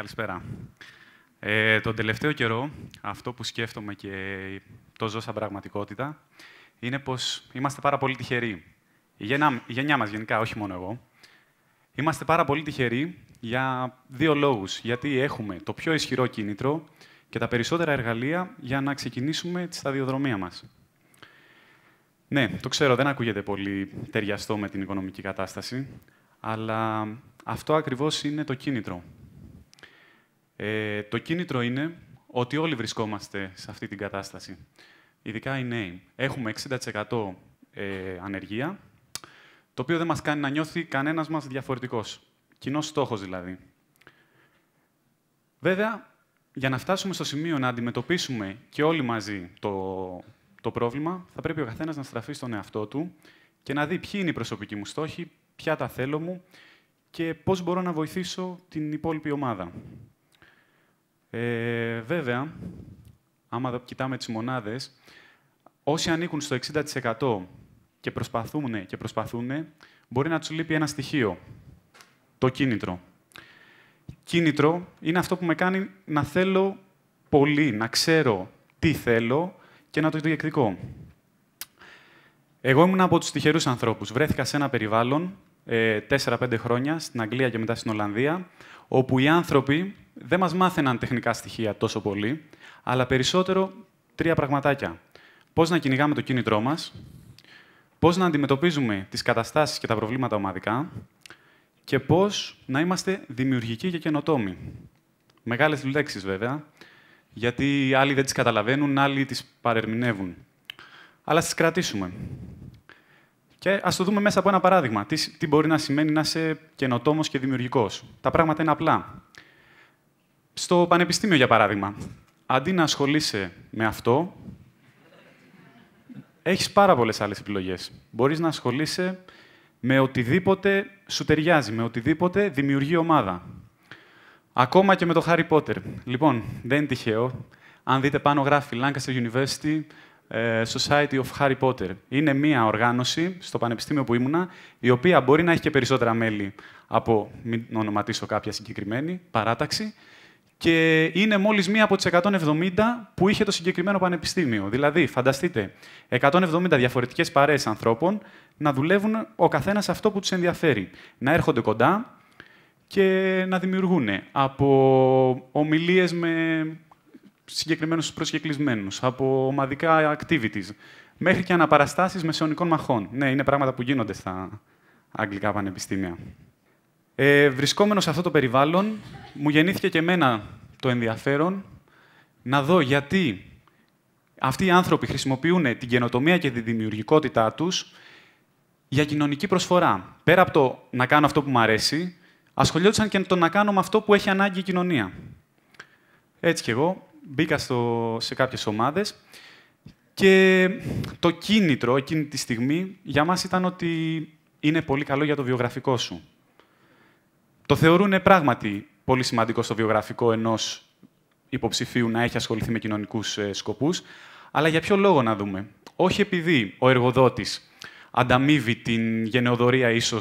Καλησπέρα. Ε, τον τελευταίο καιρό, αυτό που σκέφτομαι και το ζω σαν πραγματικότητα, είναι πως είμαστε πάρα πολύ τυχεροί. Η γενιά, η γενιά μας γενικά, όχι μόνο εγώ, είμαστε πάρα πολύ τυχεροί για δύο λόγους. Γιατί έχουμε το πιο ισχυρό κίνητρο και τα περισσότερα εργαλεία για να ξεκινήσουμε τη σταδιοδρομία μας. Ναι, το ξέρω, δεν ακούγεται πολύ ταιριαστό με την οικονομική κατάσταση, αλλά αυτό ακριβώς είναι το κίνητρο ε, το κίνητρο είναι ότι όλοι βρισκόμαστε σε αυτή την κατάσταση. Ειδικά οι νέοι. Έχουμε 60% ε, ανεργία, το οποίο δεν μας κάνει να νιώθει κανένας μας διαφορετικός. Κοινός στόχος δηλαδή. Βέβαια, για να φτάσουμε στο σημείο να αντιμετωπίσουμε και όλοι μαζί το, το πρόβλημα, θα πρέπει ο καθένας να στραφεί στον εαυτό του και να δει ποιοι είναι οι προσωπικοί μου στόχοι, ποια τα θέλω μου και πώς μπορώ να βοηθήσω την υπόλοιπη ομάδα. Ε, βέβαια, άμα κοιτάμε τις μονάδες, όσοι ανήκουν στο 60% και προσπαθούν και προσπαθούν, μπορεί να τους λείπει ένα στοιχείο, το κίνητρο. Κίνητρο είναι αυτό που με κάνει να θέλω πολύ, να ξέρω τι θέλω και να το διεκδικώ. Εγώ ήμουν από τους τυχερούς ανθρώπους. Βρέθηκα σε ένα περιβάλλον, 4-5 ε, χρόνια, στην Αγγλία και μετά στην Ολλανδία, όπου οι άνθρωποι δεν μας μάθαιναν τεχνικά στοιχεία τόσο πολύ, αλλά περισσότερο τρία πραγματάκια. Πώς να κυνηγάμε το κίνητρό μας, πώς να αντιμετωπίζουμε τις καταστάσεις και τα προβλήματα ομαδικά και πώς να είμαστε δημιουργικοί και καινοτόμοι. Μεγάλες λέξεις βέβαια, γιατί άλλοι δεν τις καταλαβαίνουν, άλλοι τις παρερμηνεύουν. Αλλά τις κρατήσουμε. Και ας το δούμε μέσα από ένα παράδειγμα. Τι, μπορεί να σημαίνει να είσαι καινοτόμος και δημιουργικός. Τα πράγματα είναι απλά. Στο πανεπιστήμιο, για παράδειγμα, αντί να ασχολείσαι με αυτό, έχεις πάρα πολλές άλλες επιλογές. Μπορείς να ασχολείσαι με οτιδήποτε σου ταιριάζει, με οτιδήποτε δημιουργεί ομάδα. Ακόμα και με το Harry Potter. Λοιπόν, δεν είναι τυχαίο. Αν δείτε πάνω γράφει Lancaster University ε, Society of Harry Potter. Είναι μία οργάνωση στο πανεπιστήμιο που ήμουνα, η οποία μπορεί να έχει και περισσότερα μέλη από, μην ονοματίσω κάποια συγκεκριμένη παράταξη, και είναι μόλις μία από τις 170 που είχε το συγκεκριμένο πανεπιστήμιο. Δηλαδή, φανταστείτε, 170 διαφορετικές παρέες ανθρώπων να δουλεύουν ο καθένας αυτό που τους ενδιαφέρει. Να έρχονται κοντά και να δημιουργούν από ομιλίες με συγκεκριμένους προσκεκλισμένους, από ομαδικά activities, μέχρι και αναπαραστάσεις μεσαιωνικών μαχών. Ναι, είναι πράγματα που γίνονται στα αγγλικά πανεπιστήμια. Ε, βρισκόμενος σε αυτό το περιβάλλον, μου γεννήθηκε και εμένα το ενδιαφέρον να δω γιατί αυτοί οι άνθρωποι χρησιμοποιούν την καινοτομία και τη δημιουργικότητά τους για κοινωνική προσφορά. Πέρα από το να κάνω αυτό που μου αρέσει, ασχολιόντουσαν και το να κάνω με αυτό που έχει ανάγκη η κοινωνία. Έτσι κι εγώ μπήκα στο, σε κάποιες ομάδες και το κίνητρο εκείνη τη στιγμή για μας ήταν ότι είναι πολύ καλό για το βιογραφικό σου. Το θεωρούν πράγματι πολύ σημαντικό στο βιογραφικό ενός υποψηφίου να έχει ασχοληθεί με κοινωνικούς ε, σκοπούς. Αλλά για ποιο λόγο να δούμε. Όχι επειδή ο εργοδότης ανταμείβει την γενεοδορία ίσως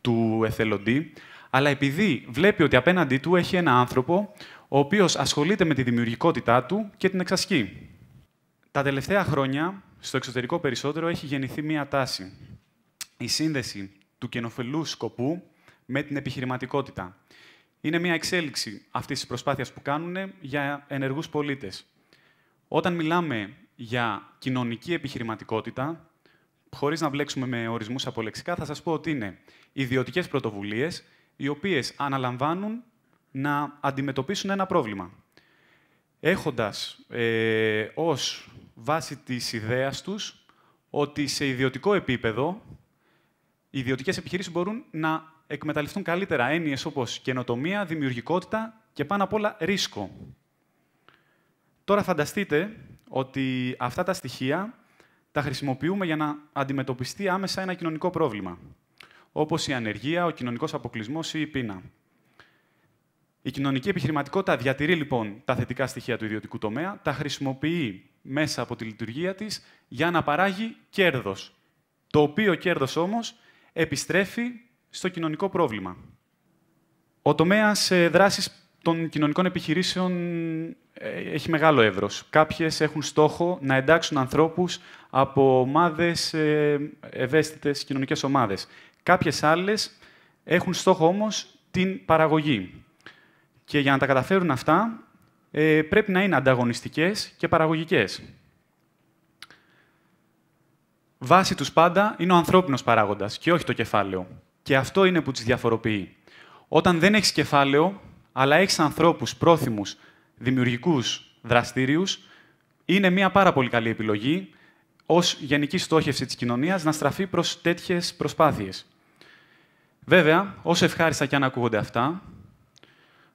του εθελοντή, αλλά επειδή βλέπει ότι απέναντί του έχει ένα άνθρωπο ο οποίος ασχολείται με τη δημιουργικότητά του και την εξασκεί. Τα τελευταία χρόνια, στο εξωτερικό περισσότερο, έχει γεννηθεί μία τάση. Η σύνδεση του κενοφελού σκοπού με την επιχειρηματικότητα είναι μια εξέλιξη αυτής της προσπάθειας που κάνουν για ενεργούς πολίτες. Όταν μιλάμε για κοινωνική επιχειρηματικότητα, χωρίς να βλέξουμε με ορισμούς απολεξικά, θα σας πω ότι είναι ιδιωτικές πρωτοβουλίες οι οποίες αναλαμβάνουν να αντιμετωπίσουν ένα πρόβλημα. Έχοντας ε, ως βάση της ιδέας τους, ότι σε ιδιωτικό επίπεδο οι ιδιωτικές επιχειρήσεις μπορούν να εκμεταλλευτούν καλύτερα έννοιες όπως καινοτομία, δημιουργικότητα και πάνω απ' όλα ρίσκο. Τώρα φανταστείτε ότι αυτά τα στοιχεία τα χρησιμοποιούμε για να αντιμετωπιστεί άμεσα ένα κοινωνικό πρόβλημα, Όπως η ανεργία, ο κοινωνικός αποκλεισμός ή η πείνα. Η κοινωνική επιχειρηματικότητα διατηρεί λοιπόν τα θετικά στοιχεία του ιδιωτικού τομέα, τα χρησιμοποιεί μέσα από τη λειτουργία της για να παράγει κέρδος, το οποίο κέρδος όμως επιστρέφει στο κοινωνικό πρόβλημα. Ο τομέας ε, δράσης των κοινωνικών επιχειρήσεων ε, έχει μεγάλο εύρος. Κάποιες έχουν στόχο να εντάξουν ανθρώπους από ομάδες ε, ευαίσθητες κοινωνικές ομάδες. Κάποιες άλλες έχουν στόχο όμως την παραγωγή. Και για να τα καταφέρουν αυτά, πρέπει να είναι ανταγωνιστικές και παραγωγικές. Βάση τους πάντα είναι ο ανθρώπινος παράγοντας και όχι το κεφάλαιο. Και αυτό είναι που τις διαφοροποιεί. Όταν δεν έχεις κεφάλαιο, αλλά έχεις ανθρώπους πρόθυμους, δημιουργικούς, δραστήριους, είναι μια πάρα πολύ καλή επιλογή ως γενική στόχευση της κοινωνίας να στραφεί προς τέτοιες προσπάθειες. Βέβαια, όσο ευχάριστα και αν ακούγονται αυτά,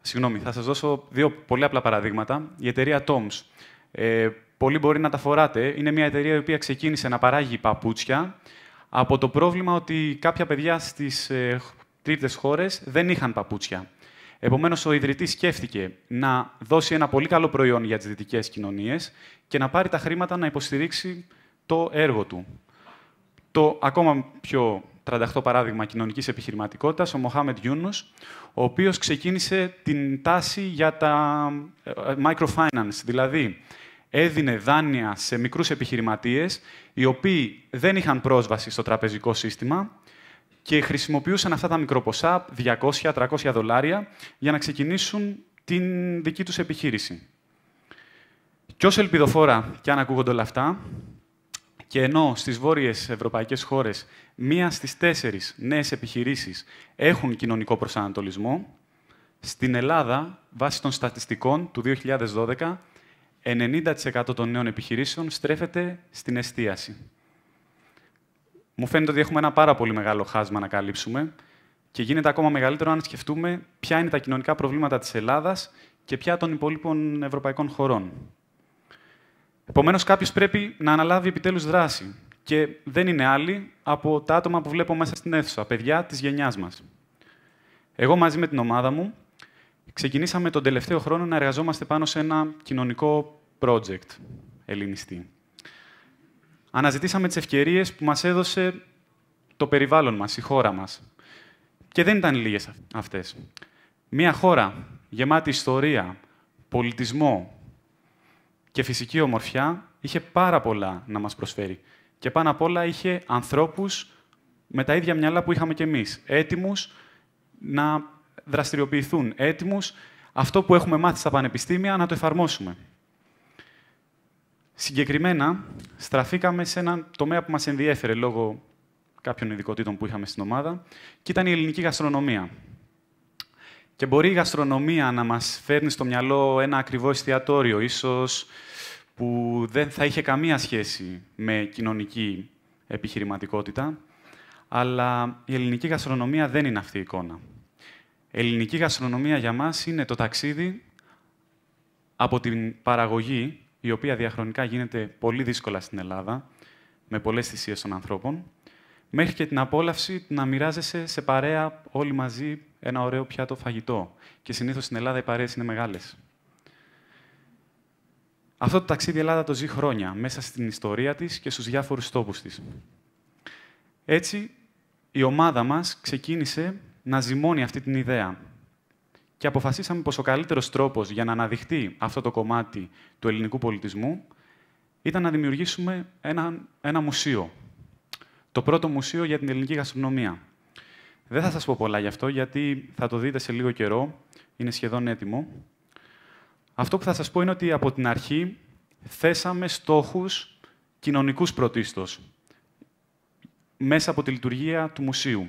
συγγνώμη, θα σας δώσω δύο πολύ απλά παραδείγματα. Η εταιρεία Toms. Ε, πολλοί μπορεί να τα φοράτε. Είναι μια εταιρεία η οποία ξεκίνησε να παράγει παπούτσια από το πρόβλημα ότι κάποια παιδιά στις ε, τρίτες χώρες δεν είχαν παπούτσια. Επομένως, ο ιδρυτής σκέφτηκε να δώσει ένα πολύ καλό προϊόν για τις δυτικές κοινωνίες και να πάρει τα χρήματα να υποστηρίξει το έργο του. Το ακόμα πιο τρανταχτό παράδειγμα κοινωνικής επιχειρηματικότητας, ο Μοχάμετ Γιούνους, ο οποίος ξεκίνησε την τάση για τα ε, ε, microfinance, δηλαδή έδινε δάνεια σε μικρούς επιχειρηματίες, οι οποίοι δεν είχαν πρόσβαση στο τραπεζικό σύστημα και χρησιμοποιούσαν αυτά τα μικροποσά, 200-300 δολάρια, για να ξεκινήσουν την δική τους επιχείρηση. Και όσο ελπιδοφόρα και αν ακούγονται όλα αυτά, και ενώ στις βόρειες ευρωπαϊκές χώρες μία στις τέσσερις νέες επιχειρήσεις έχουν κοινωνικό προσανατολισμό, στην Ελλάδα, βάσει των στατιστικών του 2012, 90% των νέων επιχειρήσεων στρέφεται στην εστίαση. Μου φαίνεται ότι έχουμε ένα πάρα πολύ μεγάλο χάσμα να καλύψουμε και γίνεται ακόμα μεγαλύτερο αν σκεφτούμε ποια είναι τα κοινωνικά προβλήματα της Ελλάδας και ποια των υπόλοιπων ευρωπαϊκών χωρών. Επομένως, κάποιος πρέπει να αναλάβει επιτέλους δράση. Και δεν είναι άλλοι από τα άτομα που βλέπω μέσα στην αίθουσα, παιδιά της γενιάς μας. Εγώ μαζί με την ομάδα μου Ξεκινήσαμε τον τελευταίο χρόνο να εργαζόμαστε πάνω σε ένα κοινωνικό project ελληνιστή. Αναζητήσαμε τις ευκαιρίες που μας έδωσε το περιβάλλον μας, η χώρα μας. Και δεν ήταν λίγες αυτές. Μία χώρα γεμάτη ιστορία, πολιτισμό και φυσική ομορφιά είχε πάρα πολλά να μας προσφέρει. Και πάνω απ' όλα είχε ανθρώπους με τα ίδια μυαλά που είχαμε κι εμείς, έτοιμους να δραστηριοποιηθούν έτοιμους αυτό που έχουμε μάθει στα πανεπιστήμια να το εφαρμόσουμε. Συγκεκριμένα, στραφήκαμε σε έναν τομέα που μας ενδιέφερε λόγω κάποιων ειδικοτήτων που είχαμε στην ομάδα και ήταν η ελληνική γαστρονομία. Και μπορεί η γαστρονομία να μας φέρνει στο μυαλό ένα ακριβό εστιατόριο, ίσως που δεν θα είχε καμία σχέση με κοινωνική επιχειρηματικότητα, αλλά η ελληνική γαστρονομία δεν είναι αυτή η εικόνα ελληνική γαστρονομία για μας είναι το ταξίδι από την παραγωγή, η οποία διαχρονικά γίνεται πολύ δύσκολα στην Ελλάδα, με πολλές θυσίες των ανθρώπων, μέχρι και την απόλαυση να μοιράζεσαι σε παρέα όλοι μαζί ένα ωραίο πιάτο φαγητό. Και συνήθως στην Ελλάδα οι παρέες είναι μεγάλες. Αυτό το ταξίδι η Ελλάδα το ζει χρόνια, μέσα στην ιστορία της και στους διάφορους τόπους της. Έτσι, η ομάδα μας ξεκίνησε να ζυμώνει αυτή την ιδέα. Και αποφασίσαμε πως ο καλύτερος τρόπος για να αναδειχθεί αυτό το κομμάτι του ελληνικού πολιτισμού ήταν να δημιουργήσουμε ένα, ένα μουσείο. Το πρώτο μουσείο για την ελληνική γαστρονομία. Δεν θα σας πω πολλά γι' αυτό, γιατί θα το δείτε σε λίγο καιρό. Είναι σχεδόν έτοιμο. Αυτό που θα σας πω είναι ότι από την αρχή θέσαμε στόχους κοινωνικούς πρωτίστως, μέσα από τη λειτουργία του μουσείου.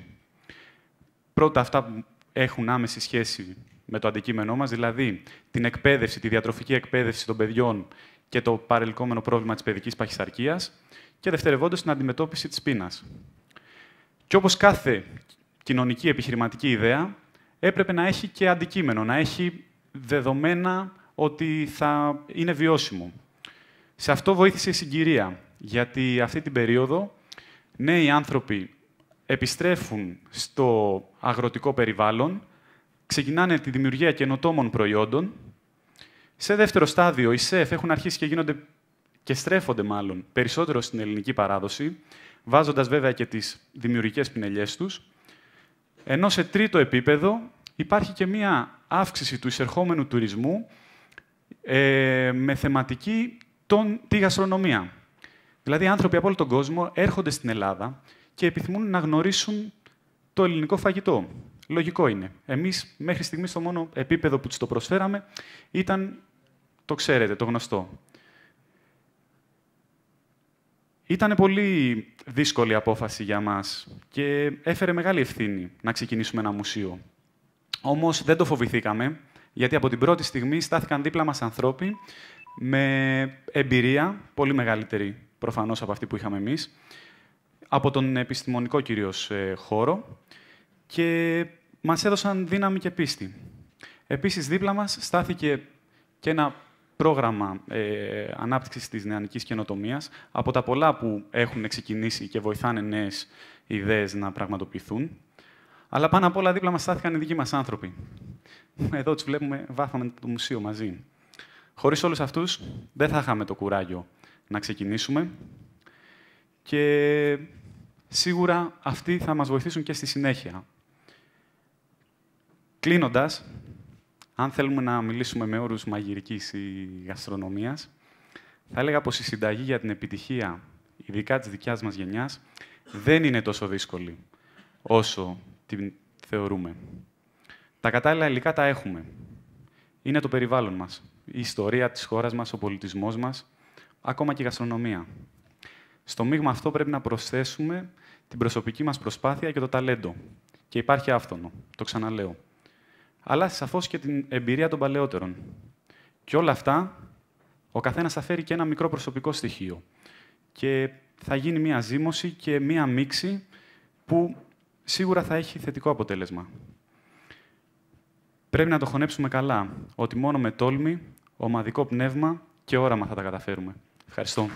Πρώτα αυτά έχουν άμεση σχέση με το αντικείμενό μας, δηλαδή την εκπαίδευση, τη διατροφική εκπαίδευση των παιδιών και το παρελκόμενο πρόβλημα της παιδικής παχυσαρκίας και δευτερευόντως την αντιμετώπιση της πείνας. Και όπως κάθε κοινωνική επιχειρηματική ιδέα, έπρεπε να έχει και αντικείμενο, να έχει δεδομένα ότι θα είναι βιώσιμο. Σε αυτό βοήθησε η συγκυρία, γιατί αυτή την περίοδο νέοι άνθρωποι επιστρέφουν στο αγροτικό περιβάλλον, ξεκινάνε τη δημιουργία καινοτόμων προϊόντων. Σε δεύτερο στάδιο, οι ΣΕΦ έχουν αρχίσει και γίνονται και στρέφονται μάλλον περισσότερο στην ελληνική παράδοση, βάζοντας βέβαια και τις δημιουργικές πινελιές τους. Ενώ σε τρίτο επίπεδο υπάρχει και μία αύξηση του εισερχόμενου τουρισμού ε, με θεματική τη γαστρονομία. Δηλαδή, άνθρωποι από όλο τον κόσμο έρχονται στην Ελλάδα και επιθυμούν να γνωρίσουν το ελληνικό φαγητό. Λογικό είναι. Εμείς μέχρι στιγμής το μόνο επίπεδο που τους το προσφέραμε ήταν, το ξέρετε, το γνωστό. Ήταν πολύ δύσκολη απόφαση για μας και έφερε μεγάλη ευθύνη να ξεκινήσουμε ένα μουσείο. Όμως δεν το φοβηθήκαμε, γιατί από την πρώτη στιγμή στάθηκαν δίπλα μας ανθρώποι με εμπειρία, πολύ μεγαλύτερη προφανώς από αυτή που είχαμε εμείς, από τον επιστημονικό κυρίως ε, χώρο και μας έδωσαν δύναμη και πίστη. Επίσης, δίπλα μας στάθηκε και ένα πρόγραμμα ε, ανάπτυξης της νεανικής καινοτομίας, από τα πολλά που έχουν ξεκινήσει και βοηθάνε νέες ιδέες να πραγματοποιηθούν. Αλλά πάνω απ' όλα δίπλα μας στάθηκαν οι δικοί μας άνθρωποι. Εδώ τους βλέπουμε βάθαμε το μουσείο μαζί. Χωρίς όλους αυτούς δεν θα είχαμε το κουράγιο να ξεκινήσουμε. Και σίγουρα αυτοί θα μας βοηθήσουν και στη συνέχεια. Κλείνοντας, αν θέλουμε να μιλήσουμε με όρους μαγειρικής ή γαστρονομίας, θα έλεγα πως η συνταγή για την επιτυχία, ειδικά της δικιάς μας γενιάς, δεν είναι τόσο δύσκολη όσο την θεωρούμε. Τα κατάλληλα υλικά τα έχουμε. Είναι το περιβάλλον μας, η ιστορία της χώρας μας, ο πολιτισμός μας, ακόμα και η γαστρονομία. Στο μείγμα αυτό πρέπει να προσθέσουμε την προσωπική μας προσπάθεια και το ταλέντο. Και υπάρχει άφθονο, το ξαναλέω. Αλλά σαφώς και την εμπειρία των παλαιότερων. Και όλα αυτά, ο καθένας θα φέρει και ένα μικρό προσωπικό στοιχείο. Και θα γίνει μία ζήμωση και μία μίξη που σίγουρα θα έχει θετικό αποτέλεσμα. Πρέπει να το χωνέψουμε καλά, ότι μόνο με τόλμη, ομαδικό πνεύμα και όραμα θα τα καταφέρουμε. Ευχαριστώ.